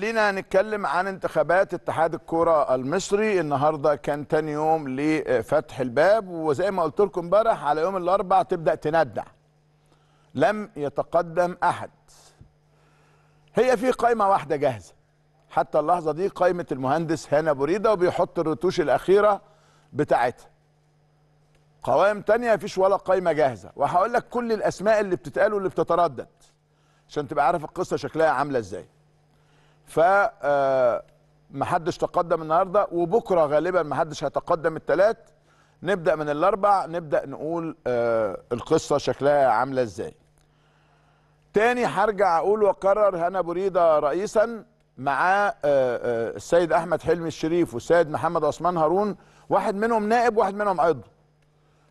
لينا هنتكلم عن انتخابات اتحاد الكرة المصري النهاردة كان تاني يوم لفتح الباب وزي ما قلت لكم امبارح على يوم الأربع تبدأ تندع لم يتقدم أحد هي في قائمة واحدة جاهزة حتى اللحظة دي قائمة المهندس هنا بريدة وبيحط الرتوش الأخيرة بتاعتها قوائم تانية مفيش ولا قائمة جاهزة وهقول لك كل الأسماء اللي بتتقال واللي بتتردد عشان تبقى عارف القصة شكلها عاملة ازاي ف آه، محدش تقدم النهارده وبكره غالبا محدش هيتقدم الثلاث نبدا من الاربع نبدا نقول آه، القصه شكلها عامله ازاي تاني هرجع اقول واكرر هنا بريده رئيسا مع آه، السيد احمد حلمي الشريف والسيد محمد عثمان هارون واحد منهم نائب واحد منهم عضو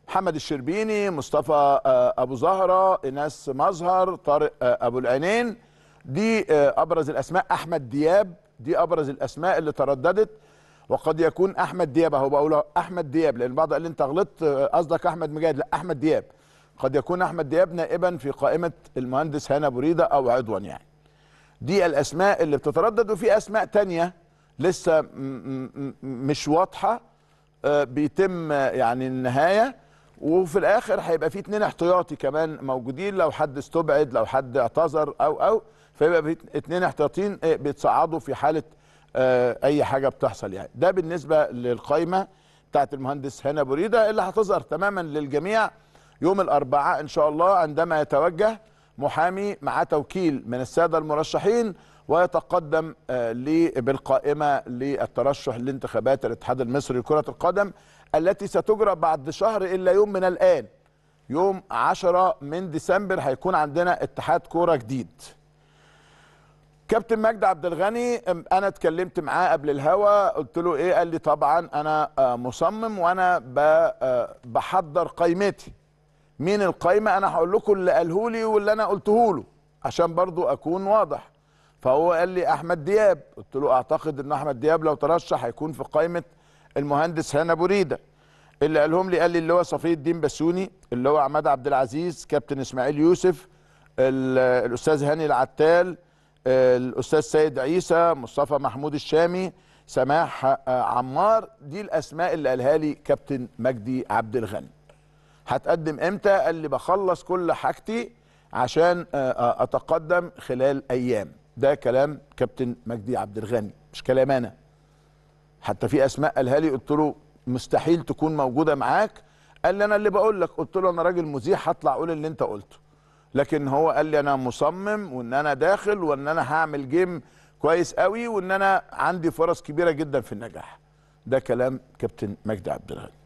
محمد الشربيني مصطفى ابو زهره ايناس مظهر طارق ابو العينين دي آه، ابرز الاسماء احمد دياب دي ابرز الاسماء اللي ترددت وقد يكون احمد دياب اهو بقول احمد دياب لان البعض قال لي انت غلطت آه، قصدك احمد مجاهد لا احمد دياب قد يكون احمد دياب نائبا في قائمه المهندس هنا بريده او عضوا يعني دي الاسماء اللي بتتردد وفي اسماء تانية لسه مش واضحه آه، بيتم يعني النهايه وفي الاخر هيبقى في اتنين احتياطي كمان موجودين لو حد استبعد لو حد اعتذر او او فيبقى في اتنين احتياطيين آه، بيتصعدوا في حاله آه، اي حاجه بتحصل يعني ده بالنسبه للقائمه بتاعت المهندس هنا بريده اللي هتظهر تماما للجميع يوم الاربعاء ان شاء الله عندما يتوجه محامي مع توكيل من الساده المرشحين ويتقدم آه، بالقائمه للترشح لانتخابات الاتحاد المصري لكره القدم التي ستجرى بعد شهر الا يوم من الان يوم 10 من ديسمبر هيكون عندنا اتحاد كوره جديد كابتن مجدي عبد الغني انا اتكلمت معاه قبل الهوا قلت له ايه قال لي طبعا انا آه، مصمم وانا آه، بحضر قائمتي مين القايمه انا هقول لكم اللي قاله لي واللي انا قلته له عشان برضو اكون واضح فهو قال لي احمد دياب قلت له اعتقد ان احمد دياب لو ترشح هيكون في قائمه المهندس هنا بوريده اللي قالهم لي قال لي اللي هو صفي الدين بسوني اللي هو عماد عبد العزيز كابتن اسماعيل يوسف الاستاذ هاني العتال الاستاذ سيد عيسى مصطفى محمود الشامي سماح آه، عمار دي الاسماء اللي قالها لي كابتن مجدي عبد الغني هتقدم امتى قال لي بخلص كل حاجتي عشان آه، آه، اتقدم خلال ايام ده كلام كابتن مجدي عبد الغني مش كلام انا حتى في اسماء قالها لي قلت له مستحيل تكون موجوده معاك قال لي انا اللي بقول لك قلت له انا راجل مذيع هطلع اقول اللي انت قلته لكن هو قال لي انا مصمم وان انا داخل وان انا هعمل جيم كويس قوي وان انا عندي فرص كبيره جدا في النجاح ده كلام كابتن مجدي عبد الغني